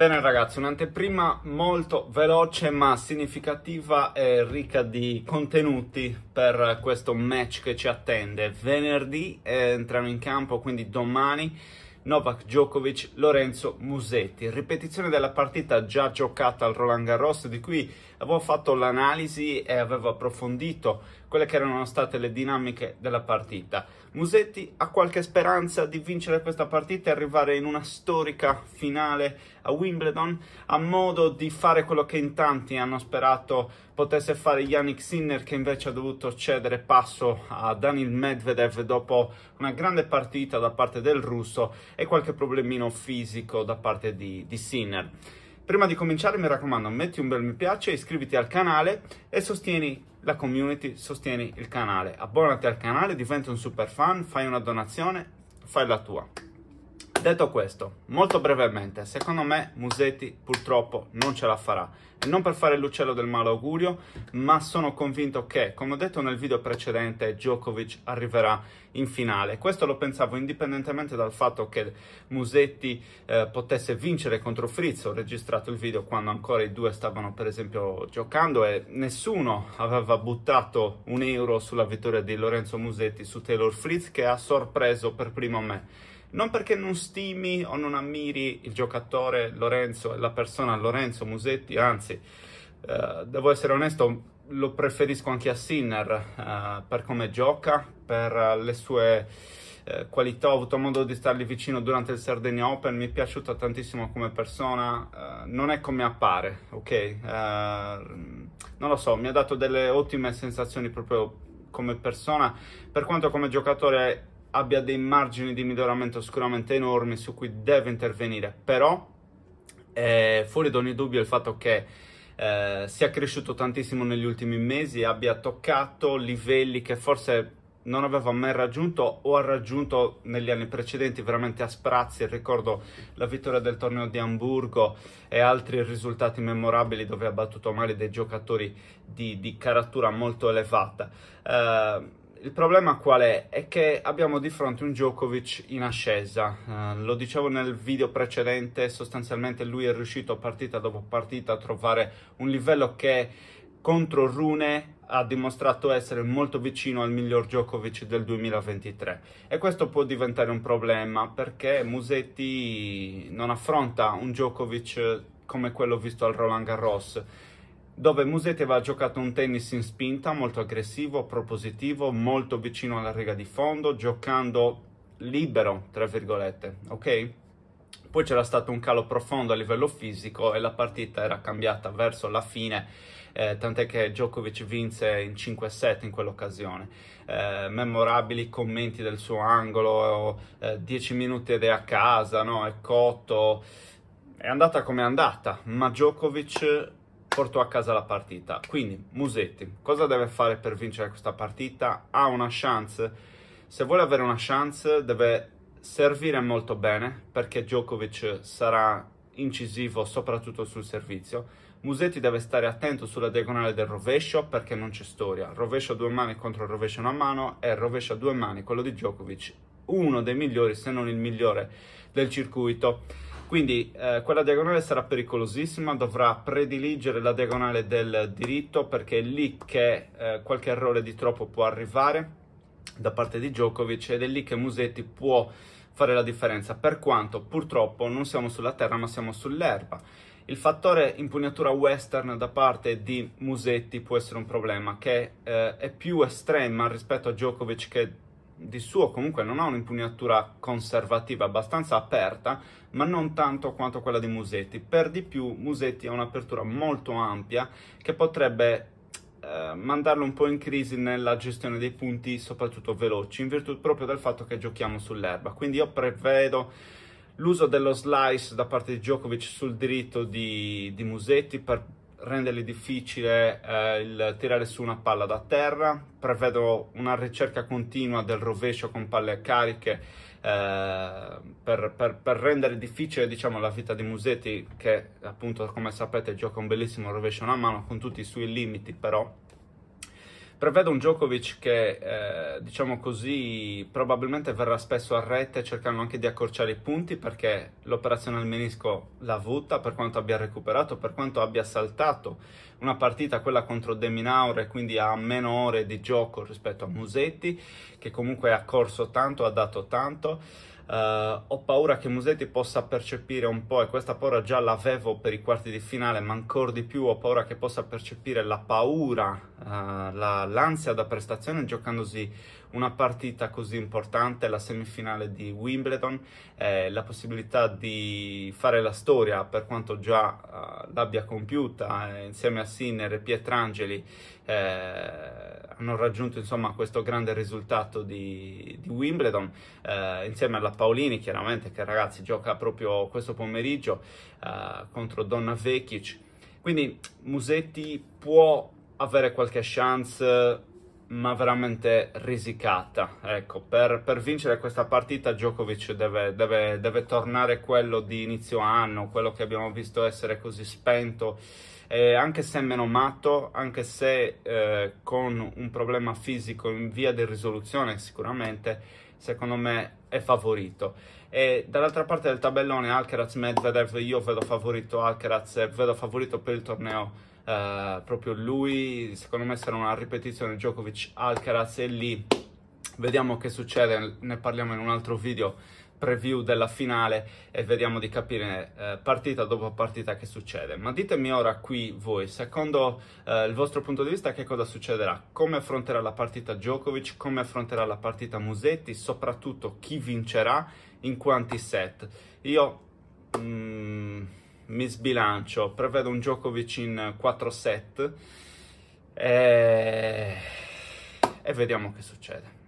Bene ragazzi, un'anteprima molto veloce ma significativa e ricca di contenuti per questo match che ci attende. Venerdì eh, entrano in campo, quindi domani, Novak Djokovic, Lorenzo Musetti. Ripetizione della partita già giocata al Roland Garros di cui avevo fatto l'analisi e avevo approfondito quelle che erano state le dinamiche della partita. Musetti ha qualche speranza di vincere questa partita e arrivare in una storica finale a Wimbledon, ha modo di fare quello che in tanti hanno sperato potesse fare Yannick Sinner che invece ha dovuto cedere passo a Daniel Medvedev dopo una grande partita da parte del russo e qualche problemino fisico da parte di, di Sinner. Prima di cominciare mi raccomando metti un bel mi piace, iscriviti al canale e sostieni la community, sostieni il canale. Abbonati al canale, diventa un super fan, fai una donazione, fai la tua. Detto questo, molto brevemente, secondo me Musetti purtroppo non ce la farà. E non per fare l'uccello del malaugurio, ma sono convinto che, come ho detto nel video precedente, Djokovic arriverà in finale. Questo lo pensavo indipendentemente dal fatto che Musetti eh, potesse vincere contro Fritz. Ho registrato il video quando ancora i due stavano, per esempio, giocando e nessuno aveva buttato un euro sulla vittoria di Lorenzo Musetti su Taylor Fritz, che ha sorpreso per primo me non perché non stimi o non ammiri il giocatore Lorenzo e la persona Lorenzo Musetti, anzi, eh, devo essere onesto, lo preferisco anche a Sinner eh, per come gioca, per le sue eh, qualità. Ho avuto modo di stargli vicino durante il Sardegna Open, mi è piaciuta tantissimo come persona, eh, non è come appare, ok? Eh, non lo so, mi ha dato delle ottime sensazioni proprio come persona, per quanto come giocatore abbia dei margini di miglioramento sicuramente enormi su cui deve intervenire, però è eh, fuori da ogni dubbio il fatto che eh, sia cresciuto tantissimo negli ultimi mesi e abbia toccato livelli che forse non aveva mai raggiunto o ha raggiunto negli anni precedenti veramente a sprazzi. Ricordo la vittoria del torneo di Hamburgo e altri risultati memorabili dove ha battuto male dei giocatori di, di caratura molto elevata. Eh, il problema qual è? È che abbiamo di fronte un Djokovic in ascesa. Uh, lo dicevo nel video precedente, sostanzialmente lui è riuscito partita dopo partita a trovare un livello che contro Rune ha dimostrato essere molto vicino al miglior Djokovic del 2023 e questo può diventare un problema perché Musetti non affronta un Djokovic come quello visto al Roland Garros dove Museteva ha giocato un tennis in spinta, molto aggressivo, propositivo, molto vicino alla riga di fondo, giocando libero, tra virgolette, ok? Poi c'era stato un calo profondo a livello fisico e la partita era cambiata verso la fine, eh, tant'è che Djokovic vinse in 5 7 in quell'occasione. Eh, memorabili commenti del suo angolo, eh, 10 minuti ed è a casa, no? è cotto. È andata come è andata, ma Djokovic portò a casa la partita. Quindi Musetti cosa deve fare per vincere questa partita? Ha una chance, se vuole avere una chance deve servire molto bene perché Djokovic sarà incisivo soprattutto sul servizio. Musetti deve stare attento sulla diagonale del rovescio perché non c'è storia. Rovescio a due mani contro il rovescio a una mano e rovescio a due mani, quello di Djokovic, uno dei migliori se non il migliore del circuito. Quindi eh, quella diagonale sarà pericolosissima, dovrà prediligere la diagonale del diritto perché è lì che eh, qualche errore di troppo può arrivare da parte di Djokovic ed è lì che Musetti può fare la differenza, per quanto purtroppo non siamo sulla terra ma siamo sull'erba. Il fattore impugnatura western da parte di Musetti può essere un problema che eh, è più estrema rispetto a Djokovic che di suo comunque non ha un'impugnatura conservativa abbastanza aperta, ma non tanto quanto quella di Musetti. Per di più Musetti ha un'apertura molto ampia che potrebbe eh, mandarlo un po' in crisi nella gestione dei punti, soprattutto veloci, in virtù proprio del fatto che giochiamo sull'erba. Quindi io prevedo l'uso dello slice da parte di Djokovic sul diritto di, di Musetti per rendergli difficile eh, il tirare su una palla da terra, prevedo una ricerca continua del rovescio con palle cariche eh, per, per, per, rendere difficile diciamo, la vita di Musetti che appunto come sapete gioca un bellissimo rovescio a mano con tutti i suoi limiti però Prevedo un Djokovic che, eh, diciamo così, probabilmente verrà spesso a rete cercando anche di accorciare i punti perché l'operazione al menisco l'ha avuta, per quanto abbia recuperato, per quanto abbia saltato una partita, quella contro De Minaure, quindi ha meno ore di gioco rispetto a Musetti, che comunque ha corso tanto, ha dato tanto. Uh, ho paura che Musetti possa percepire un po', e questa paura già l'avevo per i quarti di finale, ma ancora di più ho paura che possa percepire la paura, uh, la, l'ansia da prestazione giocandosi una partita così importante, la semifinale di Wimbledon, eh, la possibilità di fare la storia per quanto già uh, l'abbia compiuta eh, insieme a Sinner e Pietrangeli eh, hanno raggiunto insomma questo grande risultato di, di Wimbledon eh, insieme alla Paolini chiaramente che ragazzi gioca proprio questo pomeriggio contro Donna Vekic quindi Musetti può avere qualche chance ma veramente risicata. Ecco, per, per vincere questa partita Djokovic deve, deve, deve, tornare quello di inizio anno, quello che abbiamo visto essere così spento, eh, anche se meno matto, anche se eh, con un problema fisico in via di risoluzione sicuramente, secondo me è favorito e dall'altra parte del tabellone Alcaraz Medvedev io vedo favorito Alcaraz vedo favorito per il torneo eh, proprio lui secondo me sarà una ripetizione Djokovic Alcaraz e lì vediamo che succede ne parliamo in un altro video preview della finale e vediamo di capire eh, partita dopo partita che succede. Ma ditemi ora qui voi, secondo eh, il vostro punto di vista, che cosa succederà? Come affronterà la partita Djokovic? Come affronterà la partita Musetti? Soprattutto chi vincerà in quanti set? Io mm, mi sbilancio, prevedo un Djokovic in 4 set e... Eh, e vediamo che succede.